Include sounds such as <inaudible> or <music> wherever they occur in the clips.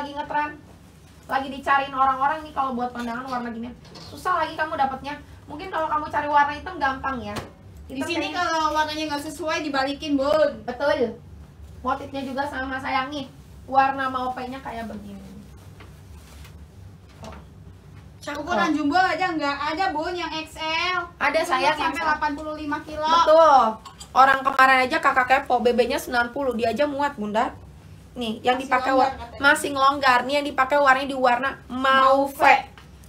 lagi ngetren lagi dicariin orang-orang nih kalau buat pandangan warna gini susah lagi kamu dapatnya mungkin kalau kamu cari warna hitam gampang ya hitam di sini kayaknya... kalau warnanya nggak sesuai dibalikin bun betul motifnya juga sama sayangi warna mau nya kayak begini Ukuran oh. jumbo aja nggak ada bun yang XL. Ada saya sampai 85 kilo. Betul. Orang kemarin aja kakak kepo bebeknya 90, dia aja muat, Bunda nih yang dipakai masih longgar, masing longgar nih yang dipakai warnanya di warna mauve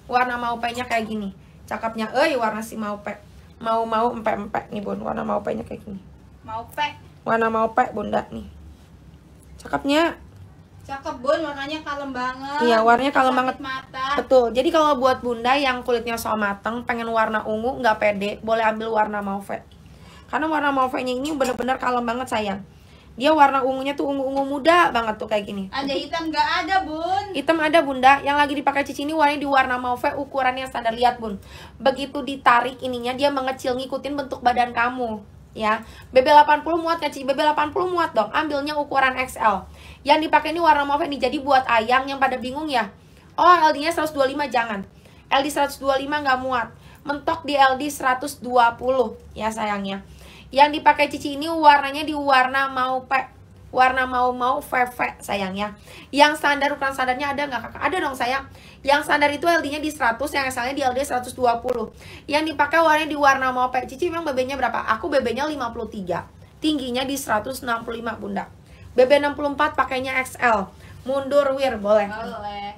warna mauve nya kayak gini Cakapnya, eh warna si mauve mau mau empek empek nih bun warna mauve nya kayak gini mauve warna mauve bunda nih Cakapnya. cakep bun warnanya kalem banget iya warnanya kalem banget mata. betul jadi kalau buat bunda yang kulitnya so mateng pengen warna ungu nggak pede boleh ambil warna mauve karena warna mauve nya ini bener-bener kalem banget sayang dia warna ungunya tuh ungu-ungu muda banget tuh kayak gini. Ada hitam nggak ada, Bun? Hitam ada, Bunda. Yang lagi dipakai Cici ini warnanya di warna mauve, ukurannya standar. Lihat, Bun. Begitu ditarik ininya dia mengecil ngikutin bentuk badan kamu ya. BB80 muat nggak Cici? BB80 muat dong. Ambilnya ukuran XL. Yang dipakai ini warna mauve ini Jadi buat ayang yang pada bingung ya. Oh, LD-nya 125 jangan. LD 125 nggak muat mentok di LD 120 ya sayangnya. Yang dipakai Cici ini warnanya di warna mau pe warna mau-mau VV sayang ya. Yang standar ukuran standarnya ada nggak kakak? Ada dong sayang. Yang standar itu LD-nya di 100, yang asalnya di LD 120. Yang dipakai warnanya di warna mau pe. Cici memang bb berapa? Aku BB-nya 53. Tingginya di 165 bunda. BB 64 pakainya XL. Mundur wir boleh. Boleh.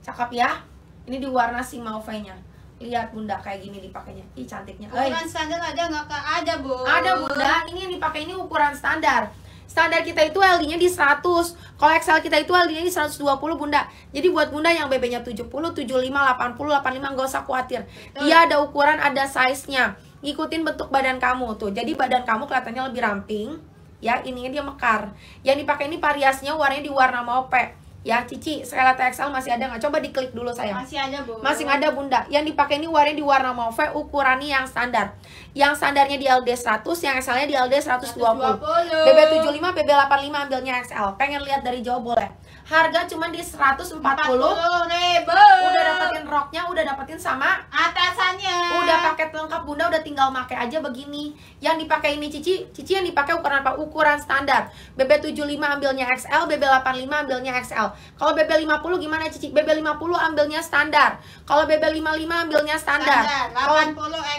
Cakep ya. Ini di warna si mau nya lihat bunda kayak gini dipakainya ih cantiknya ukuran Oi. standar ada nggak kak ada bu ada bunda ini yang dipakai ini ukuran standar standar kita itu LD-nya di 100 kalau XL kita itu LD-nya di 120 bunda jadi buat bunda yang BB-nya 70, 75, 80, 85 nggak usah khawatir Betul. dia ada ukuran, ada size-nya ngikutin bentuk badan kamu tuh jadi badan kamu kelihatannya lebih ramping ya ini dia mekar yang dipakai ini variasnya warnanya di warna mope Ya, Cici, skala XL masih ada nggak? Coba diklik dulu saya. Masih ada, Bu. Masih ada, Bunda. Yang dipakai ini warnanya di warna mauve, ukurannya yang standar. Yang standarnya di LD100, yang XL-nya di LD120. 120. BB75, BB85 ambilnya XL. Pengen lihat dari jauh boleh. Harga cuma di 140. ribu. Udah dapetin roknya, udah dapetin sama atasannya. Udah paket lengkap Bunda, udah tinggal make aja begini. Yang dipakai ini Cici, Cici yang dipakai ukuran apa? Ukuran standar. BB75 ambilnya XL, BB85 ambilnya XL. Kalau BB50 gimana Cici? BB50 ambilnya standar. Kalau BB55 ambilnya standar. standar 80 XL.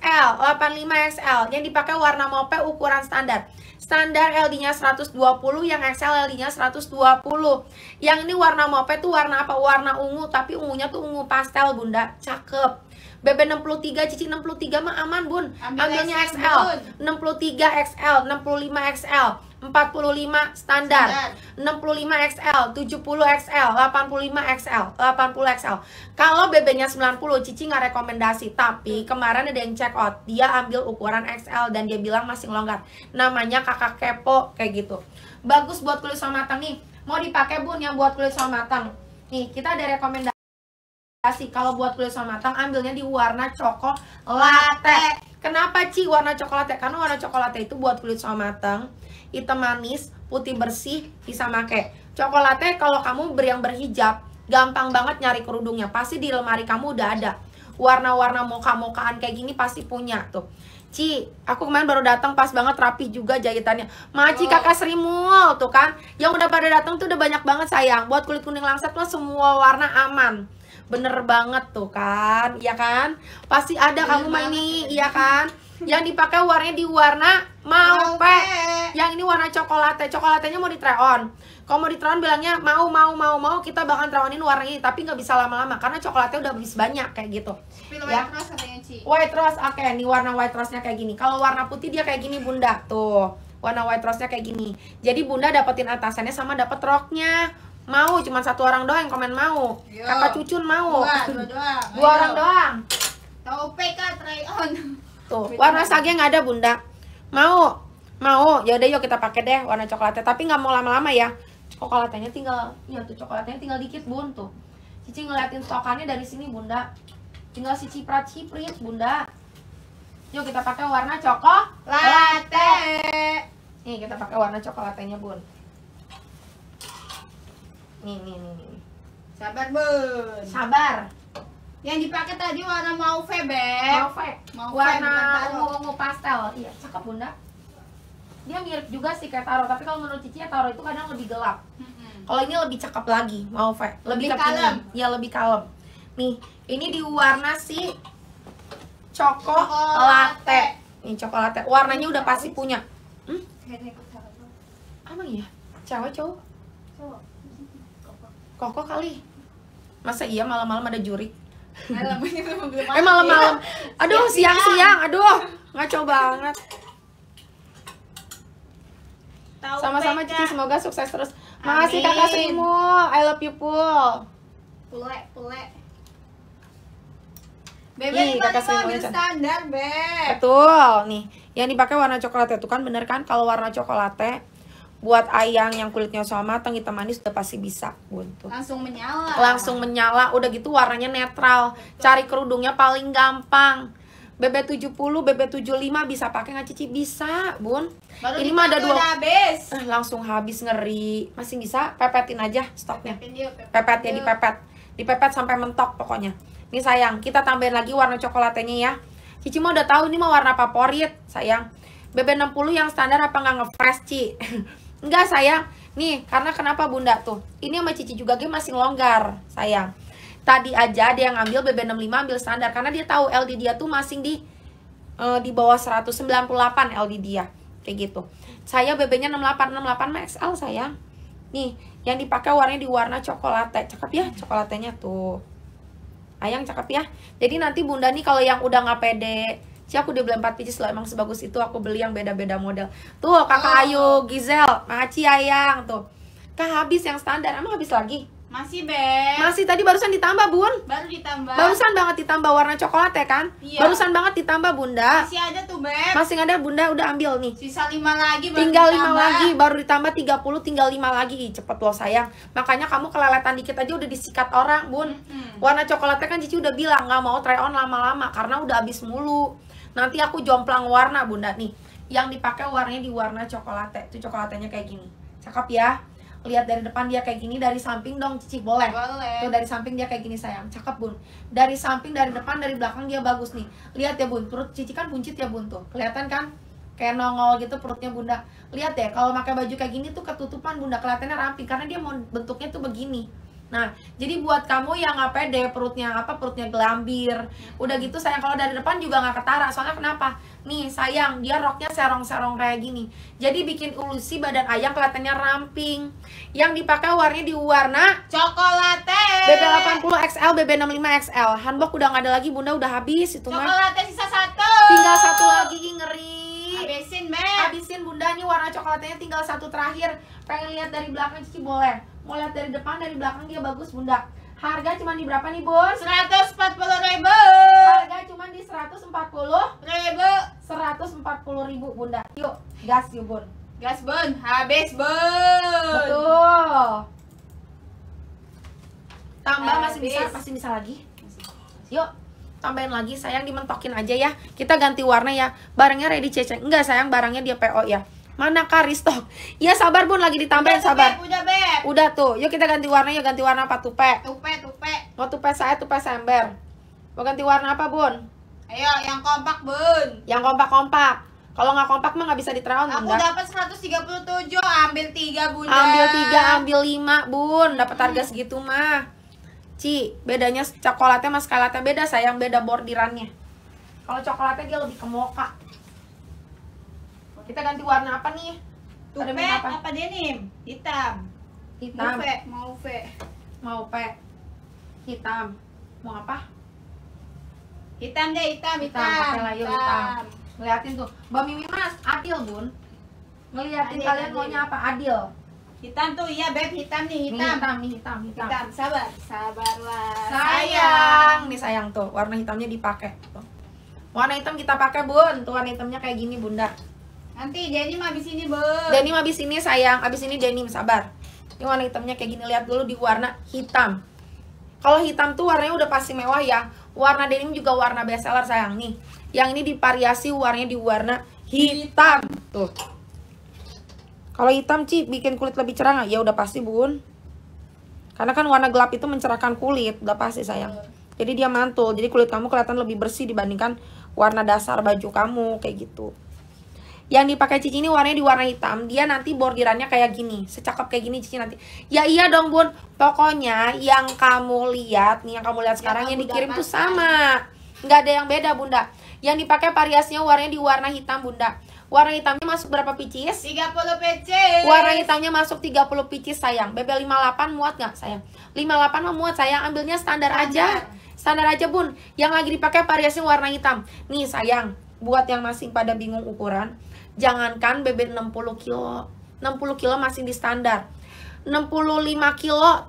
80 XL, 85 XL. Yang dipakai warna mope ukuran standar. Standar LD-nya 120, yang XL LD-nya 120. Yang ini warna mope tuh warna apa? Warna ungu, tapi ungunya tuh ungu pastel, Bunda. Cakep. BB63, Cici 63 mah aman bun Ambil Ambilnya XL, bun. 63 XL, 65 XL 45 standar, 65 XL, 70 XL, 85 XL, 80 XL. Kalau BB-nya 90, Cici nggak rekomendasi. Tapi kemarin ada yang check out, dia ambil ukuran XL dan dia bilang masih longgar. Namanya kakak kepo kayak gitu. Bagus buat kulit sama matang nih. Mau dipakai bun yang buat kulit sama matang. Nih, kita ada rekomendasi kasih. Kalau buat kulit sama matang, ambilnya di warna coklat latte. Kenapa Ci warna coklat latte? Karena warna coklat latte itu buat kulit sama matang, hitam manis, putih bersih, bisa make. Coklat latte kalau kamu ber yang berhijab, gampang banget nyari kerudungnya. Pasti di lemari kamu udah ada. Warna-warna moka-mokaan kayak gini pasti punya tuh. Ci, aku kemarin baru datang pas banget rapi juga jahitannya. Maci oh. kakak serimu tuh kan. Yang udah pada datang tuh udah banyak banget sayang. Buat kulit kuning langsat mah semua warna aman. Bener banget tuh kan, iya kan? Pasti ada Bener iya kamu mah ini, iya kan? Yang dipakai warnanya di warna malte. Yang ini warna coklat, coklatnya mau di try on kalau mau ditelan bilangnya mau mau mau mau kita bakal terawanin warna ini tapi nggak bisa lama-lama karena coklatnya udah habis banyak kayak gitu. Pilih ya. white rose rose, oke okay, ini warna white rose-nya kayak gini. Kalau warna putih dia kayak gini bunda tuh. Warna white rose-nya kayak gini. Jadi bunda dapetin atasannya sama dapet roknya mau cuma satu orang doang yang komen mau kakak cucun mau dua, dua, doang. dua orang doang Tahu PK try on tuh warna sage nggak ada bunda mau mau ya udah yuk kita pakai deh warna coklatnya tapi nggak mau lama-lama ya coklatnya tinggal iya tuh coklatnya tinggal dikit bun tuh Cici ngeliatin stokannya dari sini bunda tinggal si ciprat ciprit bunda yuk kita pakai warna coklat latte nih kita pakai warna coklatnya bun nih nih nih, nih. sabar bun sabar yang dipakai tadi warna mau beb mau, mau warna ungu ungu pastel iya cakep bunda dia mirip juga sih kayak taro tapi kalau menurut Cici ya taro itu kadang lebih gelap hmm kalau ini lebih cakep lagi mau Fe lebih, lebih kalem ya lebih kalem nih ini di warna si coko latte nih coklat warnanya udah pasti punya hmm? emang iya cewek cowok cowok koko kali masa iya malam-malam ada jurik malam <laughs> eh malam-malam aduh siang-siang aduh ngaco banget tahu sama-sama Cici semoga sukses terus Amin. makasih kakak Srimul I love you Pul pule pule Bebe Ih, kakak Srimul standar be. betul nih yang dipakai warna coklat itu kan bener kan kalau warna coklat, buat ayang yang kulitnya sama, matang hitam manis udah pasti bisa untuk langsung menyala langsung menyala udah gitu warnanya netral Betul. cari kerudungnya paling gampang BB70, BB75 bisa pakai nggak Cici? Bisa, Bun. Baru ini mah ada dua. Habis. Eh, langsung habis ngeri. Masih bisa pepetin aja stoknya. Pepet ya di pepet di pepet sampai mentok pokoknya. Ini sayang, kita tambahin lagi warna coklatnya ya. Cici mau udah tahu ini mau warna favorit, sayang. BB60 yang standar apa nggak ngefresh, Ci? Enggak, <laughs> sayang. Nih, karena kenapa Bunda tuh? Ini sama Cici juga game masih longgar, sayang tadi aja ada yang ambil BB65 ambil standar karena dia tahu LD dia tuh masing di uh, di bawah 198 LD dia kayak gitu saya BB-nya 68 68 XL saya nih yang dipakai warnanya di warna coklat cakep ya coklatnya tuh ayang cakep ya jadi nanti bunda nih kalau yang udah nggak pede si aku udah beli 4 pieces loh emang sebagus itu aku beli yang beda-beda model tuh kakak oh. Ayu Gizel Maci Ayang tuh kak habis yang standar emang habis lagi masih, Beb. Masih tadi barusan ditambah, Bun. Baru ditambah. Barusan banget ditambah warna coklat ya kan? Iya. Barusan banget ditambah, Bunda. Masih ada tuh, Beb. Masih ada, Bunda. Udah ambil nih. Sisa 5 lagi baru Tinggal ditambah. 5 lagi, baru ditambah 30, tinggal 5 lagi. Ih, cepet loh, sayang. Makanya kamu keleletan dikit aja udah disikat orang, Bun. Hmm. Warna coklatnya kan Cici udah bilang nggak mau try on lama-lama karena udah habis mulu. Nanti aku jomplang warna, Bunda nih. Yang dipakai warnanya di warna coklat. Itu coklatnya kayak gini. Cakep ya? lihat dari depan dia kayak gini dari samping dong cici boleh, boleh. tuh dari samping dia kayak gini sayang cakep bun dari samping dari depan dari belakang dia bagus nih lihat ya bun perut cici kan buncit ya bun tuh kelihatan kan kayak nongol gitu perutnya bunda lihat ya kalau pakai baju kayak gini tuh ketutupan bunda kelihatannya ramping karena dia mau bentuknya tuh begini Nah, jadi buat kamu yang nggak pede perutnya apa perutnya gelambir, udah gitu sayang kalau dari depan juga nggak ketara. Soalnya kenapa? Nih sayang dia roknya serong-serong kayak gini. Jadi bikin ulusi badan ayam kelihatannya ramping. Yang dipakai warnanya di warna coklat. BB 80 XL, BB 65 XL. Hanbok udah nggak ada lagi, bunda udah habis itu mah. Coklat sisa satu. Tinggal satu lagi ngeri. Habisin, Mel. Habisin bunda ini warna coklatnya tinggal satu terakhir. Pengen lihat dari belakang Cici boleh mau lihat dari depan dari belakang dia bagus bunda harga cuma di berapa nih bun? 140 ribu harga cuma di 140 ribu 140 ribu bunda yuk gas yuk bun gas bun habis bun betul tambah habis. masih bisa masih bisa lagi yuk tambahin lagi sayang dimentokin aja ya kita ganti warna ya barangnya ready ceceng enggak sayang barangnya dia PO ya Mana stop. iya sabar bun lagi ditambahin sabar. Tupe, udah beb. Udah tuh. Yuk kita ganti warna yuk ganti warna apa tupe? Tupe tupe. Mau oh, tupe saya tupe sember. Mau ganti warna apa bun? Ayo yang kompak bun. Yang kompak kompak. Kalau nggak kompak mah nggak bisa diterawang Aku dapat 137, ambil 3 bun. Ambil 3, ambil 5 bun. Dapat harga hmm. segitu mah. Ci, bedanya coklatnya sama skalatnya beda sayang, beda bordirannya. Kalau coklatnya dia lebih ke moka. Kita ganti warna apa nih? Tupe apa? apa denim? Hitam. Hitam. Mau V. Mau pe Hitam. Mau apa? Hitam deh, hitam, hitam. Hitam, layu hitam. hitam. Ngeliatin tuh. Mbak Mimi Mas, adil bun. Ngeliatin adil, kalian adil. maunya apa? Adil. Hitam tuh, iya beb, hitam nih, hitam. Mie hitam, mie hitam, hitam. Hitam, sabar, lah Sayang, nih sayang tuh, warna hitamnya dipakai. Tuh. Warna hitam kita pakai bun, tuh warna hitamnya kayak gini bunda. Nanti denim habis ini, Bu. Denim habis ini sayang, habis ini denim, sabar. Ini warna hitamnya kayak gini, lihat dulu di warna hitam. Kalau hitam tuh warnanya udah pasti mewah ya. Warna denim juga warna bestseller sayang nih. Yang ini divariasi warnanya di warna hitam. Tuh. Kalau hitam Ci bikin kulit lebih cerah nggak? Ya udah pasti, Bun. Karena kan warna gelap itu mencerahkan kulit, udah pasti sayang. Jadi dia mantul, jadi kulit kamu kelihatan lebih bersih dibandingkan warna dasar baju kamu kayak gitu. Yang dipakai Cici ini warnanya di warna hitam. Dia nanti bordirannya kayak gini. secakap kayak gini Cici nanti. Ya iya dong Bun. Pokoknya yang kamu lihat, nih yang kamu lihat sekarang yang, yang dikirim tuh sama. Nggak ada yang beda Bunda. Yang dipakai variasinya warnanya di warna hitam Bunda. Warna hitamnya masuk berapa picis? 30 picis. Warna hitamnya masuk 30 picis sayang. BB 58 muat nggak sayang? 58 muat sayang. Ambilnya standar, standar. aja. Standar aja bun. Yang lagi dipakai variasi warna hitam. Nih sayang, buat yang masih pada bingung ukuran, jangankan BB 60 kilo 60 kilo masih di standar 65 kilo, 75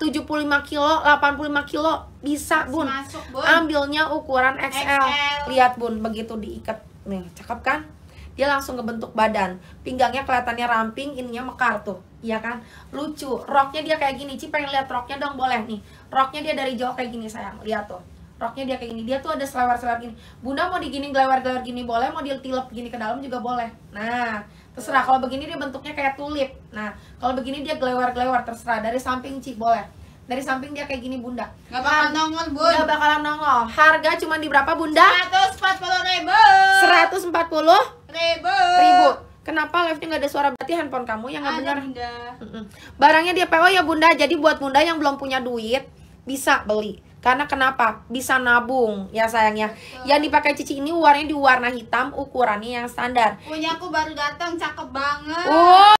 kilo, 85 kilo bisa bun. bun. Ambilnya ukuran XL. XL. Lihat bun, begitu diikat nih, cakep kan? Dia langsung ngebentuk badan. Pinggangnya kelihatannya ramping, ininya mekar tuh. Iya kan? Lucu. Roknya dia kayak gini. Ci pengen lihat roknya dong boleh nih. Roknya dia dari jauh kayak gini sayang. Lihat tuh roknya dia kayak gini dia tuh ada selewar-selewar gini bunda mau digini gelewar-gelewar gini boleh mau ditilep gini ke dalam juga boleh nah terserah kalau begini dia bentuknya kayak tulip nah kalau begini dia gelewar-gelewar terserah dari samping cik boleh dari samping dia kayak gini bunda nggak bakalan nongol bunda. nggak bakalan nongol harga cuma di berapa bunda seratus empat puluh ribu Seratus puluh ribu ribu Kenapa live-nya nggak ada suara? Berarti handphone kamu yang nggak benar. Barangnya dia PO ya bunda. Jadi buat bunda yang belum punya duit bisa beli karena kenapa? Bisa nabung ya sayangnya. Betul. Yang dipakai Cici ini warnanya di warna hitam, ukurannya yang standar. Punya aku baru datang, cakep banget. Oh.